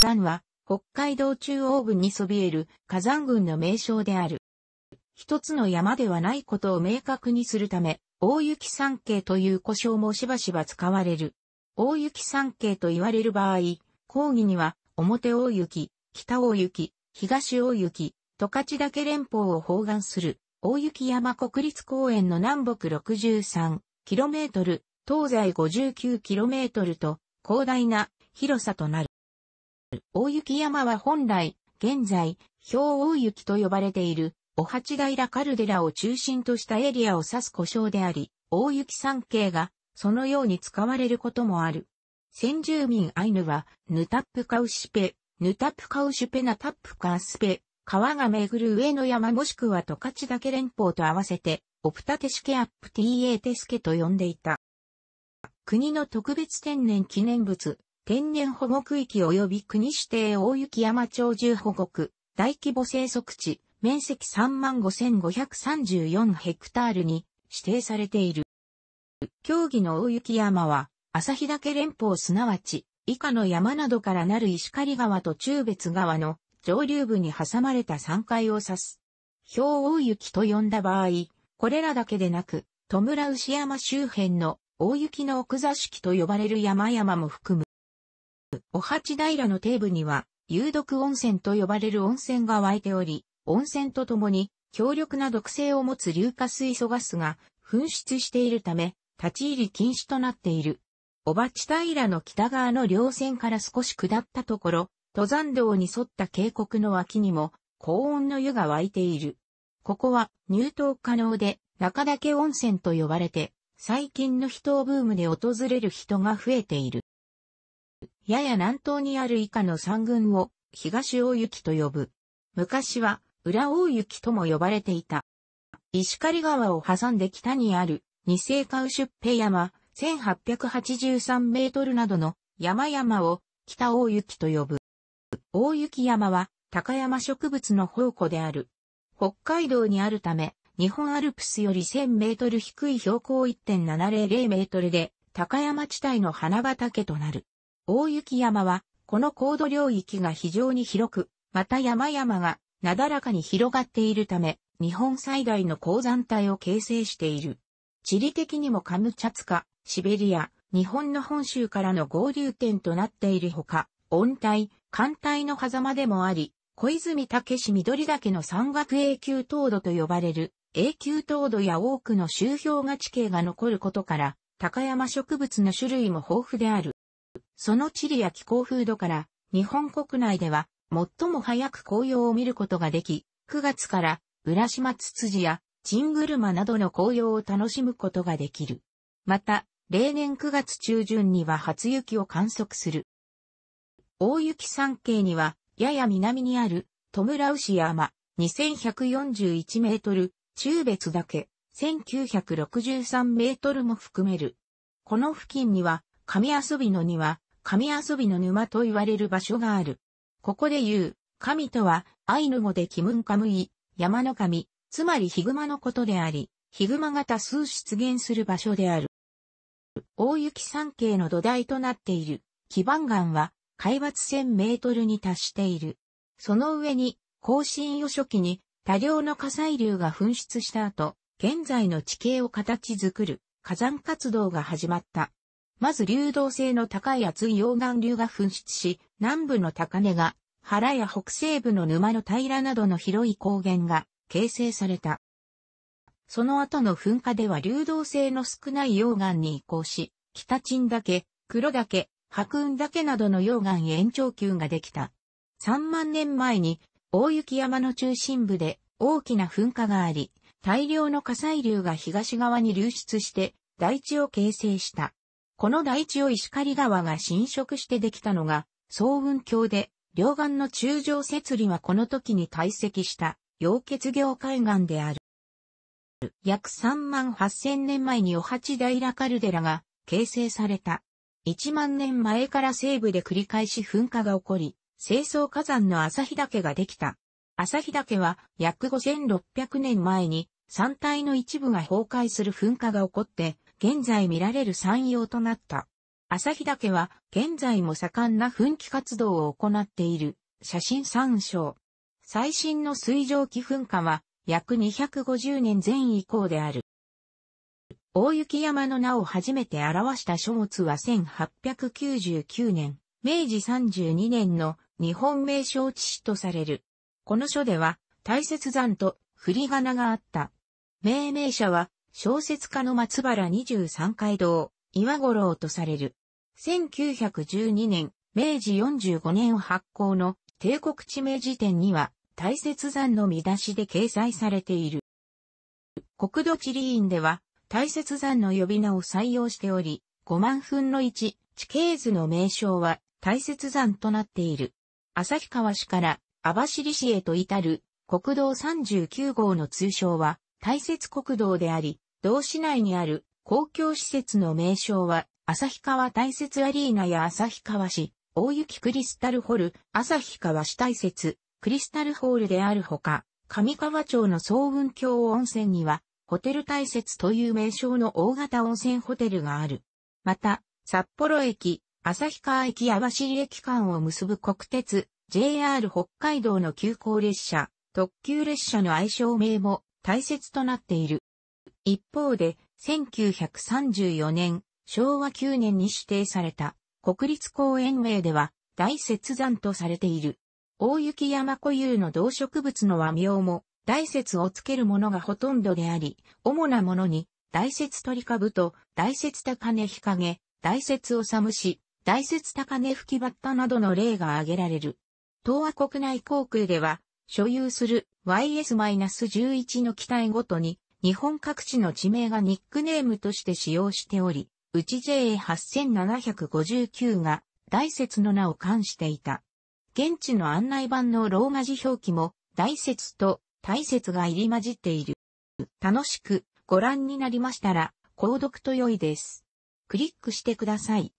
山は、北海道中央部にそびえる火山群の名称である。一つの山ではないことを明確にするため、大雪山系という呼称もしばしば使われる。大雪山系と言われる場合、講義には、表大雪、北大雪、東大雪、十勝岳連峰を包含する、大雪山国立公園の南北 63km、東西 59km と、広大な広さとなる。大雪山は本来、現在、氷大雪と呼ばれている、お八平カルデラを中心としたエリアを指す故障であり、大雪山系が、そのように使われることもある。先住民アイヌは、ヌタップカウシペ、ヌタップカウシュペナタップカースペ、川が巡る上の山もしくはトカチだけ連邦と合わせて、オプタテシケアップテエーテスケと呼んでいた。国の特別天然記念物、天然保護区域及び国指定大雪山鳥獣保護区、大規模生息地、面積35,534ヘクタールに指定されている。競技の大雪山は、日岳連邦すなわち、以下の山などからなる石狩川と中別川の上流部に挟まれた山海を指す。氷大雪と呼んだ場合、これらだけでなく、戸村牛山周辺の大雪の奥座敷と呼ばれる山々も含む。お八平の底部には、有毒温泉と呼ばれる温泉が湧いており、温泉とともに、強力な毒性を持つ硫化水素ガスが噴出しているため、立ち入り禁止となっている。お鉢平の北側の稜線から少し下ったところ、登山道に沿った渓谷の脇にも、高温の湯が湧いている。ここは入湯可能で、中岳温泉と呼ばれて、最近の秘湯ブームで訪れる人が増えている。やや南東にある以下の三群を東大雪と呼ぶ。昔は裏大雪とも呼ばれていた。石狩川を挟んで北にある二世川出ペ山1883メートルなどの山々を北大雪と呼ぶ。大雪山は高山植物の宝庫である。北海道にあるため、日本アルプスより1000メートル低い標高1.700メートルで、高山地帯の花畑となる。大雪山は、この高度領域が非常に広く、また山々がなだらかに広がっているため、日本最大の鉱山帯を形成している。地理的にもカムチャツカ、シベリア、日本の本州からの合流点となっているほか、温帯、寒帯の狭間でもあり、小泉武市緑岳の山岳永久凍土と呼ばれる永久凍土や多くの周氷河地形が残ることから、高山植物の種類も豊富である。その地理や気候風土から、日本国内では、最も早く紅葉を見ることができ、9月から、浦島ツツジや、チングルマなどの紅葉を楽しむことができる。また、例年9月中旬には初雪を観測する。大雪山系には、やや南にある、トムラウシ山、2141メートル、中別岳、1963メートルも含める。この付近には、神遊びの庭、神遊びの沼と言われる場所がある。ここで言う、神とは、アイヌ語でキムンカムイ、山の神、つまりヒグマのことであり、ヒグマが多数出現する場所である。大雪山系の土台となっている、基盤岩は、海抜1000メートルに達している。その上に、更新予初期に多量の火砕流が噴出した後、現在の地形を形作る火山活動が始まった。まず流動性の高い熱い溶岩流が噴出し、南部の高根が、原や北西部の沼の平などの広い高原が形成された。その後の噴火では流動性の少ない溶岩に移行し、北鎮岳、黒岳、白雲岳などの溶岩延長球ができた。3万年前に大雪山の中心部で大きな噴火があり、大量の火砕流が東側に流出して大地を形成した。この台地を石狩川が浸食してできたのが、総雲峡で、両岸の中上設理はこの時に堆積した、溶血業海岸である。約3万8000年前にお八平カルデラが形成された。1万年前から西部で繰り返し噴火が起こり、清掃火山の日岳ができた。日岳は約5600年前に山体の一部が崩壊する噴火が起こって、現在見られる山陽となった。日岳は現在も盛んな噴気活動を行っている。写真参照。最新の水蒸気噴火は約250年前以降である。大雪山の名を初めて表した書物は1899年、明治32年の日本名称地史とされる。この書では大雪山と振り仮名があった。命名者は小説家の松原二十三階堂、岩五郎とされる。1912年、明治45年発行の帝国地名辞典には、大雪山の見出しで掲載されている。国土地理院では、大雪山の呼び名を採用しており、5万分の1、地形図の名称は、大雪山となっている。旭川市から網走市へと至る国道39号の通称は、大雪国道であり、同市内にある公共施設の名称は、旭川大雪アリーナや旭川市、大雪クリスタルホル、旭川市大雪、クリスタルホールであるほか、上川町の総雲峡温泉には、ホテル大雪という名称の大型温泉ホテルがある。また、札幌駅、旭川駅網走駅間を結ぶ国鉄、JR 北海道の急行列車、特急列車の愛称名も大切となっている。一方で、1934年、昭和9年に指定された国立公園名では大雪山とされている。大雪山固有の動植物の和名も大雪をつけるものがほとんどであり、主なものに大雪鳥株と大雪高根日陰、大雪をむし、大雪高根吹きバッタなどの例が挙げられる。東亜国内航空では所有する YS-11 の機体ごとに日本各地の地名がニックネームとして使用しており、うち JA8759 が大雪の名を冠していた。現地の案内板のローマ字表記も大雪と大雪が入り混じっている。楽しくご覧になりましたら、購読と良いです。クリックしてください。